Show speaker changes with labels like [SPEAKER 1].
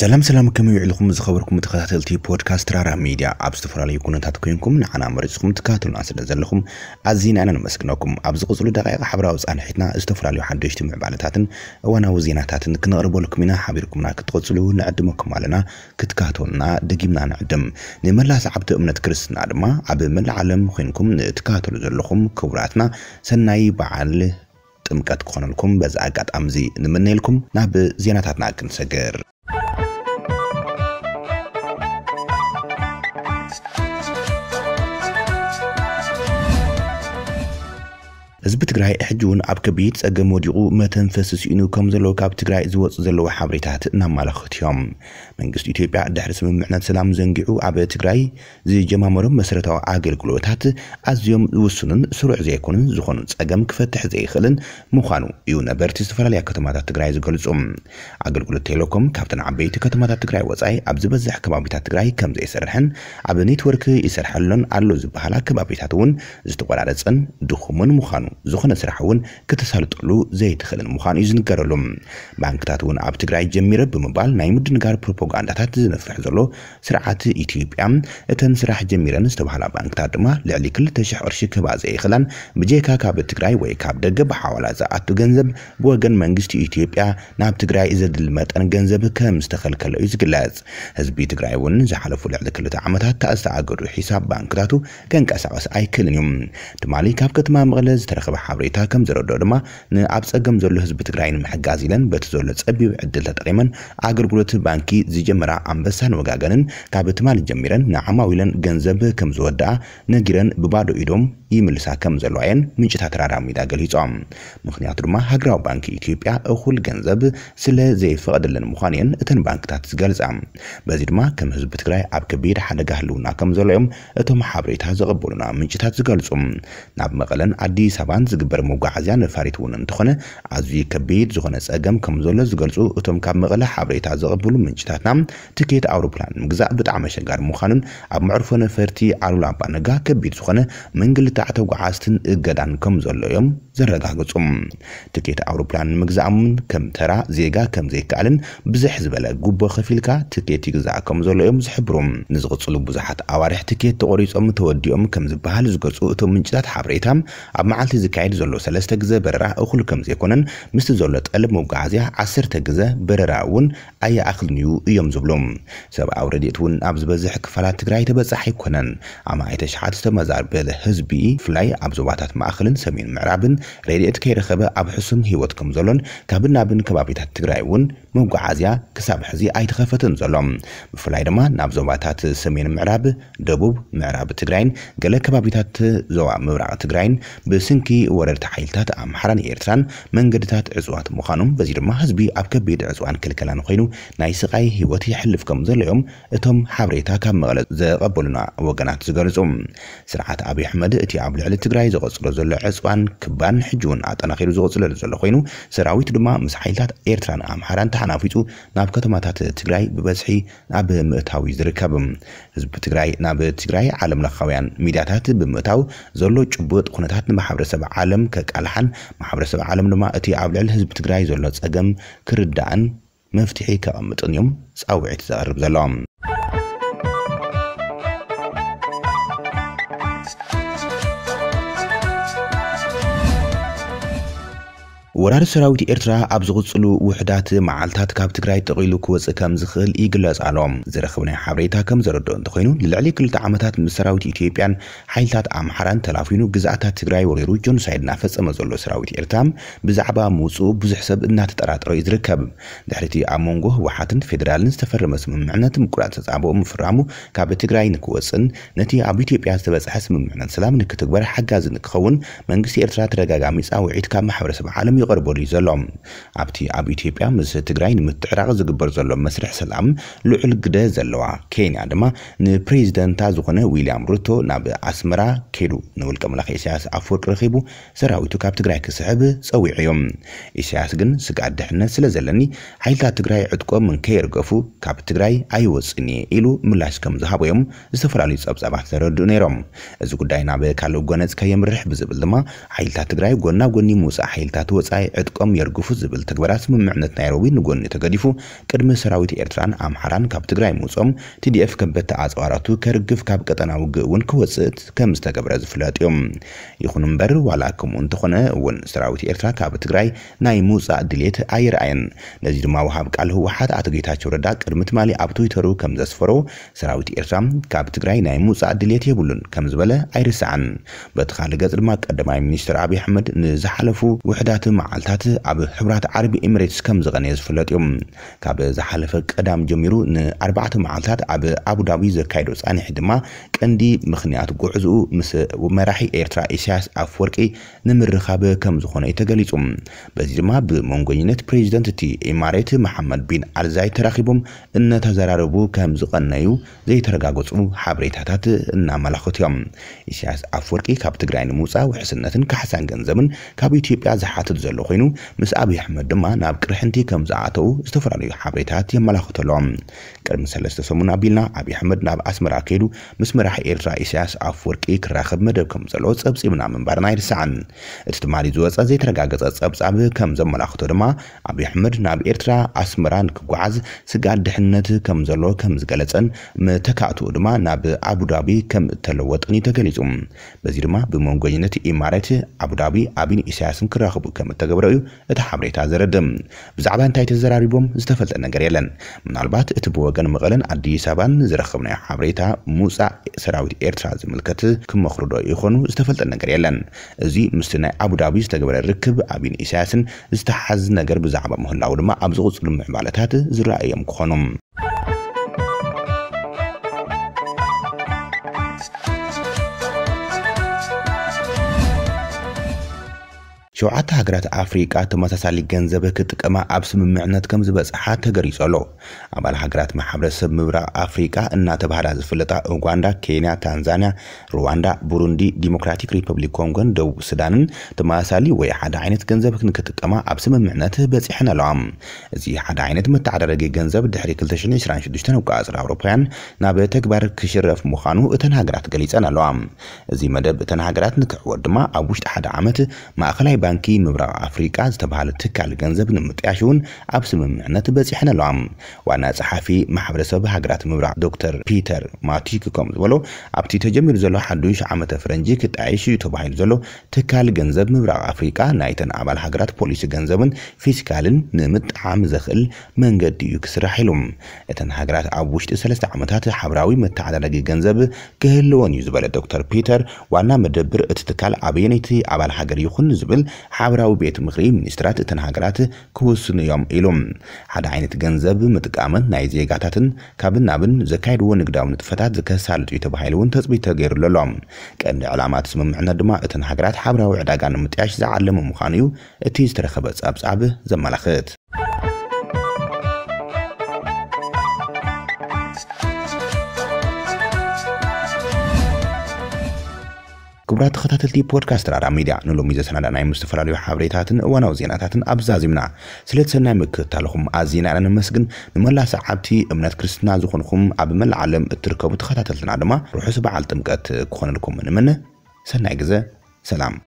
[SPEAKER 1] ሰላም ሰላም ከመይ ውዕልኩም ዝኸበርኩም ተኸታተልቲ ፖድካስት ራራ ሚድያ ኣብ ዝተፈላለዩ ኩነታት ኮይንኩም ንዓና መሪፅኩም ትካትሉና ስለ ዘለኹም ኣዝና ኢና ንመስግነኩም ኣብ ዝቕፅሉ ደቂቃ ሓበራዊ ፃንሒትና ዝተፈላለዩ ሓደሽቲ ምዕባለታትን እዋናዊ ዜናታትን ክነቕርበልኩም ኢና ሓቢርኩምና ክትቐፅሉ ንዕድመኩም ኣለና ክትካተሉና ደጊምና ንዕድም ንመላስ ዓብቲ እምነት ክርስትና ድማ ኣብ መላእ ዓለም ኮይንኩም ንትካተሉ ዘለኹም ክቡራትና ሰናይ በዓል ጥምቀት ክኾነልኩም በዚ ኣጋጣሚ እዚ ንምነኢልኩም ናብ ዜናታትና ክንሰግር ህዝቢ ትግራይ ሕጂ እውን ኣብ ከቢድ ፀገም ወዲቑ መተንፈስ ስኢኑ ከም ዘለዎ ካብ ትግራይ ዝወፁ ዘለዎ ሓበሬታት እናመላኽት እዮም መንግስቲ ኢትዮጵያ ድሕሪ ስምምዕነት ሰላም ዘንጊዑ ኣብ ትግራይ ዝጀማመሮም መሰረታዊ ኣገልግሎታት ኣዝዮም ዝውስኑን ስሩዕ ዘይኮኑን ዝኾኑ ፀገም ክፈትሕ ዘይኽእልን ምዃኑ እዩ ነበርቲ ዝተፈላለያ ከተማታት ትግራይ ዝገልጹ ኣገልግሎት ቴሌኮም ካብተን ዓበይቲ ከተማታት ትግራይ ወፃኢ ኣብ ዝበዝሕ ከባቢታት ትግራይ ከም ዘይሰርሕን ኣብ ኔትወርክ ይሰርሐሎን ኣሎ ዝበሃላ ከባቢታት እውን ዝተቆራረፀን ድኹምን ምዃኑ ዝኾነ ስራሕ እውን ክተሳልጠሉ ዘይትኽእልን ምዃኑ እዩ ዝንገረሉ ባንክታት እውን ኣብ ትግራይ ጀሚረ ብምባል ናይ ምድንጋር ፕሮፓጋንዳታት ዝነፍሕ ዘሎ ስርዓት ኢትዮጵያ እተን ስራሕ ጀሚረን ዝተባህላ ባንክታት ድማ ልዕሊ 2,000 ቅርሺ ክባ ዘይኽእላን ብጀካ ካብ ትግራይ ወይ ካብ ደገ ብሓዋላ ዝኣቱ ገንዘብ ብወገን መንግስቲ ኢትዮጵያ ናብ ትግራይ ዘድል መጠን ገንዘብ ከም ዝተኸልከለ እዩ ዝግለጽ ህዝቢ ትግራይ እውን ዝሓለፉ ልዕሊ ክልተ ዓመታት ዝተኣገዱ ሒሳብ ባንክታቱ ከንቀሳቐስ ኣይክእልን እዩ ድማ ካብ ከተማ መቐለ ዝተረ ዝረኸበ ሓበሬታ ከም ዝረድኦ ድማ ንኣብ ፀገም ዘሎ ህዝቢ ትግራይ ንምሕጋዝ ኢለን በቲ ዘሎ ፀቢብ ዕድል ተጠቂመን ኣገልግሎት ባንኪ ዝጀመራ ኣንበሳን ወጋገንን ካብ ትማል ጀሚረን ንዓማዊለን ገንዘብ ከም ዝወድኣ ነጊረን ብባዶ ኢዶም ይምልሳ ከም ዘለዋየን ምንጭታት ራድዮ ሚድያ ገሊፆም ምክንያቱ ድማ ሃገራዊ ባንኪ ኢትዮጵያ እኩል ገንዘብ ስለ ዘይፈቐደለን ምኳን እየን እተን ባንክታት ዝገልፃ በዚ ድማ ከም ህዝቢ ትግራይ ኣብ ከቢድ ሓደጋ ህልውና ከም ዘሎ እዮም እቶም ሓበሬታ ዘቐበሉና ምንጭታት ዝገልፁ ናብ መቐለን ኣዲስ ኣበባ ሰብኣን ዝግበር መጓዓዝያ ነፋሪት እውን እንተኾነ ኣዝዩ ከቢድ ዝኾነ ፀገም ከም ዘሎ ዝገልፁ እቶም ካብ መቐለ ሓበሬታ ዘቐብሉ ምንጭታትና ትኬት ኣውሮፕላን ምግዛእ ብጣዕሚ ኣሸጋሪ ምዃኑን ኣብ መዕርፎ ነፈርቲ ኣሉላ ኣባነጋ ከቢድ ዝኾነ መንግልታዕ ተጓዓዝትን እገዳን ከም ዘሎ እዮም ዘረጋግጹም ትኬት ኣውሮፕላን ምግዛእሙን ከም ተራ ዜጋ ከም ዘይከኣልን ብዝሕ ዝበለ ጉቦ ከፊልካ ትኬት ይግዛእ ከም ዘሎ እዮም ዝሕብሩ ንዝቕፅሉ ብዙሓት ኣዋርሕ ትኬት ተቆሪፆም ተወዲኦም ከም ዝበሃል ዝገፁ እቶም ምንጭታት ሓበሬታ ኣብ መዓልቲ ዝካየድ ዘሎ ሰለስተ ግዜ በረራ እኹል ከም ዘይኮነን ምስቲ ዘሎ ጠልብ መጓዓዝያ ዓሰርተ ግዜ በረራ እውን ኣየኣኽልን እዩ እዮም ዝብሉ ሰብኣዊ ረድኤት እውን ኣብ ዝበዝሕ ክፋላት ትግራይ ተበፃሒ ኣይኮነን ኣማይተ ሸዓት ዝተመዛርበለ ህዝቢ ፍላይ ኣብ ዞባታት ማእኸልን ሰሜን ምዕራብን ረድኤት ከይረኸበ ኣብ ሕሱም ህይወት ከም ዘሎን ካብን ናብን ከባቢታት ትግራይ እውን መጓዓዝያ ክሳብ ሕዚ ኣይተኸፈትን ዘሎም ብፍላይ ድማ ናብ ዞባታት ሰሜን ምዕራብ ደቡብ ምዕራብ ትግራይን ገለ ከባቢታት ዞባ ምብራቅ ትግራይን ብስንኪ ወረድቲ ሓይልታት ኣምሓራን ኤርትራን መንገድታት ዕፅዋት ምዃኖም በዚ ድማ ህዝቢ ኣብ ከቢድ ዕፅዋን ክልከላን ኮይኑ ናይ ስቃይ ሂወት ይሕልፍ ከም ዘለዮም እቶም ሓበሬታ ካብ መቐለ ዘቐበሉና ወገናት ዝገልፁ ስርዓት ኣብዪ ኣሕመድ እቲ ኣብ ልዕሊ ትግራይ ዘቐፅሎ ዘሎ ዕፅዋን ክባን ኣብ እውን ኣጠናኺሩ ዝቕፅለሉ ዘሎ ኮይኑ ሰራዊት ድማ ምስ ሓይልታት ኤርትራን ኣምሓራን ተሓናፊፁ ናብ ከተማታት ትግራይ ብበዝሒ ኣብ ምእታዊ ዝርከብ ህዝቢ ትግራይ ናብ ትግራይ ዓለም ለካውያን ሚድያታት ብምእታው ዘሎ ጭቡጥ ኩነታት ንማሕበረሰብ ዓለም ከቃልሓን ማሕበረሰብ ዓለም ድማ እቲ ኣብ ልዕሊ ህዝቢ ትግራይ ዘሎ ፀገም ክርዳእን መፍትሒ ከቐምጥን እዮም ፃውዒት ዘቕርብ ዘሎ ወራሪ ሰራዊት ኤርትራ ኣብ ዝቕፅሉ ውሕዳት መዓልታት ካብ ትግራይ ጠቒሉ ክወፅእ ከም ዝኽእል ይግለጽ ኣሎም ዝረኽብ ናይ ሓበሬታ ከም ዘረድኦ እንተኮይኑ ንልዕሊ ክልተ ዓመታት ምስ ሰራዊት ኢትዮጵያን ሓይልታት ኣምሓራን ተላፊኑ ግዛኣታት ትግራይ ወሪሩ ጆኖሳይድ እናፈፀመ ዘሎ ሰራዊት ኤርትራ ብዛዕባ ምውፅኡ ብዙሕ ሰብ እናተጠራጠረ እዩ ዝርከብ ድሕሪ እቲ ኣብ መንጎ ህወሓትን ፌደራልን ዝተፈረመ ስምምዕነት ምቁራት ተፃብኦ ምፍራሙ ካብ ትግራይ ንክወፅን ነቲ ኣብ ኢትዮጵያ ዝተበፅሐ ስምምዕነት ሰላም ንክትግበር ሓጋዚ ንክኸውን መንግስቲ ኤርትራ ተደጋጋሚ ፃውዒት ካብ ማሕበረሰብ ዓለም ዝቐርበሉ እዩ ዘሎ ኣብቲ ኣብ ኢትዮጵያ ምስ ትግራይ ንምትዕራቕ ዝግበር ዘሎ መስርሕ ሰላም ልዑል ግደ ዘለዋ ኬንያ ድማ ንፕሬዚደንታ ዝኾነ ዊልያም ሩቶ ናብ ኣስመራ ከይዱ ንውልቀ መላኺ ኢሳያስ ኣፈወርቂ ረኺቡ ሰራዊቱ ካብ ትግራይ ክስሕብ ፀዊዑ እዮም ኢሳያስ ግን ስጋኣት ድሕነት ስለ ዘለኒ ሓይልታት ትግራይ ዕጥቆም ንከየርገፉ ካብ ትግራይ ኣይወፅን እየ ኢሉ ምላሽ ከም ዝሃቦ ዮም ዝተፈላለዩ ፀብፀባት ዘረድኡ ነይሮም እዚ ጉዳይ ናብ ካልእ ጎነፅ ከየምርሕ ብዝብል ድማ ሓይልታት ትግራይ ጎና ጎኒ ምውፃእ ሓይልታት ወፃ ቃልቃይ ዕጥቆም የርግፉ ዝብል ተግባራት ስምምዕነት ናይሮቢ ንጎኒ ተገዲፉ ቅድሚ ሰራዊት ኤርትራን ኣምሓራን ካብ ትግራይ ምውፆም ቲዲኤፍ ከበድቲ ኣፅዋራቱ ከርግፍ ካብ ቀጠና ውግእ እውን ክወፅእ ከም ዝተገብረ ዝፍለጥ እዮም ይኹን እምበር ዋላ ከምኡ እንተኾነ እውን ሰራዊት ኤርትራ ካብ ትግራይ ናይ ምውፃእ ድሌት ኣይረኣየን ነዚ ድማ ውሃብ ቃል ህወሓት ኣቶ ጌታቸው ረዳ ቅድሚ ትማሊ ኣብ ትዊተሩ ከም ዘስፈሮ ሰራዊት ኤርትራ ካብ ትግራይ ናይ ምውፃእ ድሌት የብሉን ከም ዝበለ ኣይርስዓን በቲ ካልእ ገጽ ድማ ቀዳማይ ሚኒስትር ኣብይ ኣሕመድ ንዝሓለፉ ውሕዳት መዓልታት ኣብ ሕብራት ዓረብ ኤምሬትስ ከም ዝቐነየ ዝፍለጥ እዮም ካብ ዝሓለፈ ቀዳም ጀሚሩ ንኣርባዕተ መዓልታት ኣብ ኣቡዳቢ ዘካይዶ ፃኒሒ ድማ ቀንዲ ምክንያት ጉዕዝኡ ምስ መራሒ ኤርትራ ኢሳያስ ወርቂ ንምርኻብ ከም ዝኾነ እዩ ተገሊጹ በዚ ድማ ብመንጎኝነት ፕሬዚደንት እቲ ኤማሬት መሓመድ ቢን ኣልዛይ ተራኺቦም እነተዘራረቡ ከም ዝቐነዩ ዘይተረጋገፁ ሓበሬታታት እናመላኽት እዮም ኢሳያስ ወርቂ ካብ ትግራይ ንምውፃእ ውሕስነትን ካሕሳን ገንዘብን ካብ ኢትዮጵያ ዝሓትት ዘሎ ዘሎ ኮይኑ ምስ ኣብይ ኣሕመድ ድማ ናብ ቅርሕንቲ ከም ዝኣተው ዝተፈላለዩ ሓበሬታት የመላኽተሎም ቅድሚ ሰለስተ ሰሙን ኣቢልና ኣብይ ኣሕመድ ናብ ኣስመራ ከይዱ ምስ መራሒ ኤርትራ ኢሳያስ ወርቂ ክራኸብ መደብ ከም ዘሎ ፀብፂብና ምንባርና ይርስዓን እቲ ትማሊ ዝወፀ ዘይተረጋገፀ ፀብፃብ ከም ዘመላኽቶ ድማ ኣብይ ኣሕመድ ናብ ኤርትራ ኣስመራ ንክጓዓዝ ስጋድ ድሕነት ከም ዘሎ ከም ዝገለፀን ምተካእትኡ ድማ ናብ ኣቡዳቢ ከም እተለወጥን እዩ ተገሊፁ በዚ ድማ ብመንጎኝነት ኢማረት ኣቡዳቢ ኣብን ኢሳያስን ክራኽቡ ከም እተ ዝተገብረ እዩ እቲ ሓበሬታ ዘረድም ብዛዕባ እንታይ ተዘራሪቦም ዝተፈልጠ ነገር የለን ምናልባት እቲ ብወገን መቐለን ኣዲስ ኣበባን ዝረኸብናዮ ሓበሬታ ምውፃእ ሰራዊት ኤርትራ ዝምልከት ክመኽሩ ዶ ይኾኑ ዝተፈልጠ ነገር የለን እዚ ምስቲ ናይ ኣቡዳቢ ዝተገብረ ርክብ ኣብን ኢሳያስን ዝተሓዝ ነገር ብዛዕባ ምህላው ድማ ኣብ ዝቕፅሉ ምዕባለታት ዝረኣዮም ክኾኑ ሸውዓተ ሃገራት ኣፍሪቃ ተመሳሳሊ ገንዘብ ክጥቀማ ኣብ ስምምዕነት ከም ዝበፅሓ ተገሪጹ ኣሎ ኣባል ሃገራት ማሕበረሰብ ምብራቅ ኣፍሪቃ እናተባህላ ዝፍለጣ ኡጋንዳ፣ ኬንያ፣ ታንዛንያ፣ ሩዋንዳ፣ ቡሩንዲ፣ ዲሞክራቲክ ሪፐብሊክ ኮንጎን ደቡብ ሱዳንን ተመሳሳሊ ወይ ሓደ ዓይነት ገንዘብ ንክጥቀማ ኣብ ስምምዕነት በፂሐን ኣለዋ እዚ ሓደ ዓይነት መተዓዳደጊ ገንዘብ ድሕሪ 226 ኣቆፃፅራ ኣውሮፓውያን ናብ ተግባር ክሽረፍ ምዃኑ እተን ሃገራት ገሊፀን ኣለዋ እዚ መደብ እተን ሃገራት ንክዕወት ድማ ኣብ ውሽጢ ሓደ ዓመት ማእኸላይ ባንኪ ምብራቅ ኣፍሪቃ ዝተባሃለ ትካል ገንዘብ ንምጥያሽውን ኣብ ስምምዕነት በፂሐን ኣለዋ ዋና ፀሓፊ ማሕበረሰብ ሃገራት ምብራቅ ዶክተር ፒተር ማቲክ ከም ዝበሎ ኣብቲ ተጀሚሩ ዘሎ ሓዱሽ ዓመተ ፈረንጂ ክጣየሽ እዩ ተባሂሉ ዘሎ ትካል ገንዘብ ምብራቅ ኣፍሪቃ ናይተን ኣባል ሃገራት ፖሊሲ ገንዘብን ፊስካልን ንምጥዓም ዘኽእል መንገዲ እዩ ክስራሕ ኢሉ እተን ሃገራት ኣብ ውሽጢ ሰለስተ ዓመታት ሓብራዊ መተዓዳደጊ ገንዘብ ክህልዎን እዩ ዝበለ ዶክተር ፒተር ዋና መደብር እቲ ትካል ኣበየነይቲ ኣባል ሃገር ይኹን ዝብል ሓበራዊ ቤት ምክሪ ሚኒስትራት እተን ሃገራት ክውስኑ እዮም ኢሉ ሓደ ዓይነት ገንዘብ ምጥቃምን ናይ ዜጋታትን ካብን ናብን ዘካየድዎ ንግዳዊ ንጥፈታት ዝከሳልጡ እዩ ተባሂሉ እውን ተፅቢት ተገይሩሉ ኣሎም ቀንዲ ዕላማት ስምምዕነት ድማ እተን ሃገራት ሓበራዊ ዕዳጋ ንምጥያሽ ዝዓለመ ምዃኑ እዩ እቲ ዝተረኸበ ፀብፃብ ዘመላኽት ክቡራት ተኸታተልቲ ፖድካስት ረዳ ሚድያ ንሎሚ ዘሰናዳ ናይ ዝተፈላለዩ ሓበሬታትን እዋናዊ ዜናታትን ኣብዛዚምና ስለ ሰናይ ምክትታልኹም ኣዝና ኢና ንመስግን ንመላ ሰዓብቲ እምነት ክርስትና ዝኾንኩም ኣብ መላእ ዓለም እትርከቡ ተኸታተልትና ድማ ርሑስ በዓል ጥምቀት ክኾነልኩም ንምን ሰናይ ግዜ ሰላም